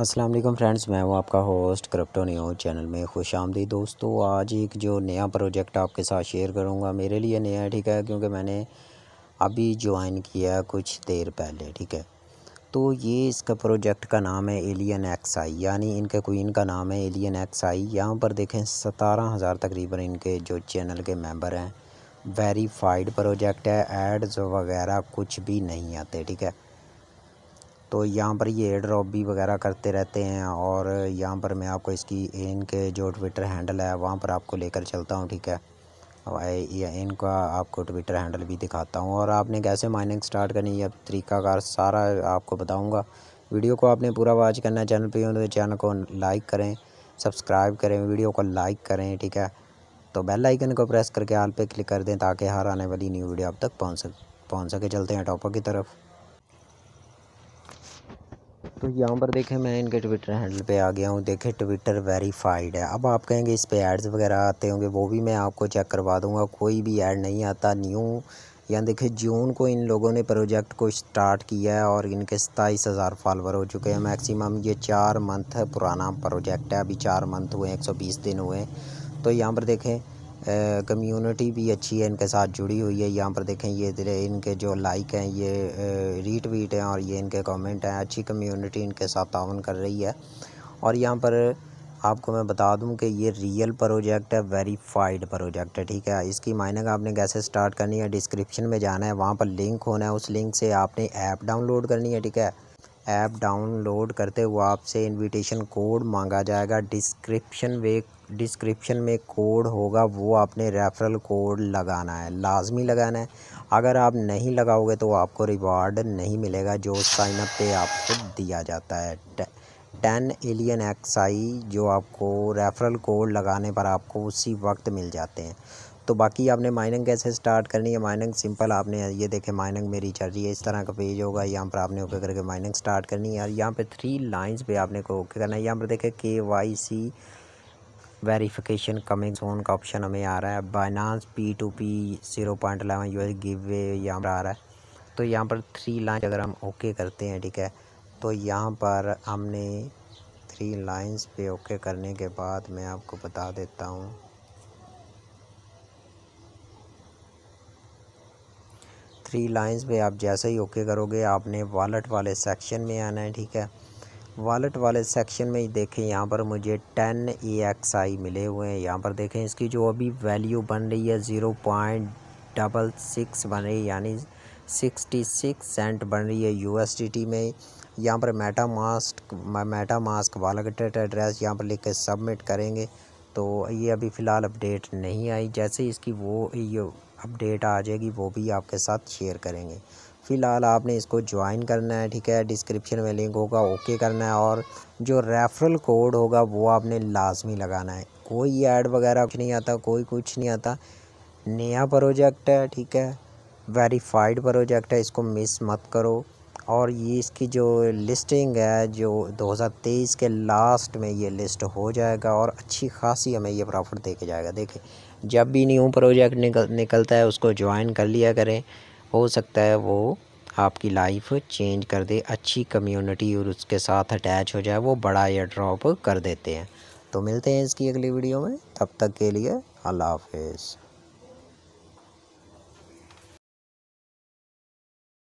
अस्सलाम वालेकुम फ्रेंड्स मैं हूं आपका होस्ट क्रिप्टो न्यू चैनल में खुश आमदी दोस्तों आज एक जो नया प्रोजेक्ट आपके साथ शेयर करूंगा मेरे लिए नया है ठीक है क्योंकि मैंने अभी ज्वाइन किया कुछ देर पहले ठीक है तो ये इसका प्रोजेक्ट का नाम है एलियन एक्स आई यानी इनके क्वीन का नाम है एलियन एक्स आई यहाँ पर देखें सतारह हज़ार तकरीबन इनके जो चैनल के मेम्बर हैं वेरीफाइड प्रोजेक्ट है एड्स वगैरह कुछ भी नहीं आते ठीक है तो यहाँ पर ये एयर ड्रॉप भी वगैरह करते रहते हैं और यहाँ पर मैं आपको इसकी इनके जो ट्विटर हैंडल है वहाँ पर आपको लेकर चलता हूँ ठीक है या इनका आपको ट्विटर हैंडल भी दिखाता हूँ और आपने कैसे माइनिंग स्टार्ट करनी है तरीकाकार सारा आपको बताऊँगा वीडियो को आपने पूरा वॉच करना है चैनल पर हो तो चैनल को लाइक करें सब्सक्राइब करें वीडियो को लाइक करें ठीक है तो बेल आइकन को प्रेस करके आल पे क्लिक कर दें ताकि हर आने वाली न्यू वीडियो आप तक पहुँच सक पहुँच सके चलते हैं टॉपर की तरफ तो यहाँ पर देखें मैं इनके ट्विटर हैंडल पे आ गया हूँ देखें ट्विटर वेरीफाइड है अब आप कहेंगे इस पे एड्स वगैरह आते होंगे वो भी मैं आपको चेक करवा दूँगा कोई भी ऐड नहीं आता न्यू यहाँ देखें जून को इन लोगों ने प्रोजेक्ट को स्टार्ट किया है और इनके सताईस हज़ार फॉलोवर हो चुके हैं मैक्सिमम ये चार मंथ पुराना प्रोजेक्ट है अभी चार मंथ हुए एक सौ बीस दिन हुए तो यहाँ पर देखें कम्युनिटी भी अच्छी है इनके साथ जुड़ी हुई है यहाँ पर देखें ये इनके जो लाइक हैं ये रीटवीट हैं और ये इनके कमेंट हैं अच्छी कम्युनिटी इनके साथ तावन कर रही है और यहाँ पर आपको मैं बता दूं कि ये रियल प्रोजेक्ट है वेरीफाइड प्रोजेक्ट है ठीक है इसकी माइनिंग आपने कैसे स्टार्ट करनी है डिस्क्रिप्शन में जाना है वहाँ पर लिंक होना है उस लिंक से आपने ऐप डाउनलोड करनी है ठीक है ऐप डाउनलोड करते हुए आपसे इनविटेशन कोड मांगा जाएगा डिस्क्रिप्शन वे डिस्क्रिप्शन में कोड होगा वो आपने रेफ़रल कोड लगाना है लाजमी लगाना है अगर आप नहीं लगाओगे तो आपको रिवार्ड नहीं मिलेगा जो साइनअप पे आपको दिया जाता है टेन एलियन एक्स आई जो आपको रेफ़रल कोड लगाने पर आपको उसी वक्त मिल जाते हैं तो बाकी आपने माइनिंग कैसे स्टार्ट करनी है माइनिंग सिंपल आपने ये देखे माइनिंग मेरी चल रही है इस तरह का पेज होगा यहाँ पर आपने ओके करके माइनिंग स्टार्ट करनी है यहाँ पर थ्री लाइंस पे आपने को ओके करना है यहाँ पर देखे K Y C verification coming soon का ऑप्शन हमें आ रहा है Binance P two P zero point eleven U S giveaway यहाँ पर आ रहा है तो यहाँ पर थ्री लाइन अगर हम ओके करते हैं ठीक है तो यहाँ पर हमने थ्री लाइंस पे ओके करने के बाद मैं आपको बता देता हूँ थ्री लाइंस पे आप जैसे ही ओके करोगे आपने वॉलेट वाले सेक्शन में आना है ठीक है वॉलेट वाले सेक्शन में देखें यहाँ पर मुझे टेन ई एक्स आई मिले हुए हैं यहाँ पर देखें इसकी जो अभी वैल्यू बन रही है ज़ीरो पॉइंट डबल सिक्स बन रही है यानी सिक्सटी सिक्स सेंट बन रही है टी में यहाँ पर MetaMask MetaMask wallet address यहाँ पर लिख के सबमिट करेंगे तो ये अभी फ़िलहाल अपडेट नहीं आई जैसे इसकी वो ये अपडेट आ जाएगी वो भी आपके साथ शेयर करेंगे फ़िलहाल आपने इसको ज्वाइन करना है ठीक है डिस्क्रिप्शन में लिंक होगा ओके करना है और जो रेफरल कोड होगा वो आपने लाजमी लगाना है कोई ऐड वगैरह कुछ नहीं आता कोई कुछ नहीं आता नया प्रोजेक्ट है ठीक है वेरीफाइड प्रोजेक्ट है इसको मिस मत करो और ये इसकी जो लिस्टिंग है जो 2023 के लास्ट में ये लिस्ट हो जाएगा और अच्छी खासी हमें ये प्रॉफिट दे जाएगा देखें जब भी न्यू प्रोजेक्ट निकल निकलता है उसको ज्वाइन कर लिया करें हो सकता है वो आपकी लाइफ चेंज कर दे अच्छी कम्युनिटी और उसके साथ अटैच हो जाए वो बड़ा या ड्रॉप कर देते हैं तो मिलते हैं इसकी अगली वीडियो में तब तक के लिए अल्लाह हाफिज़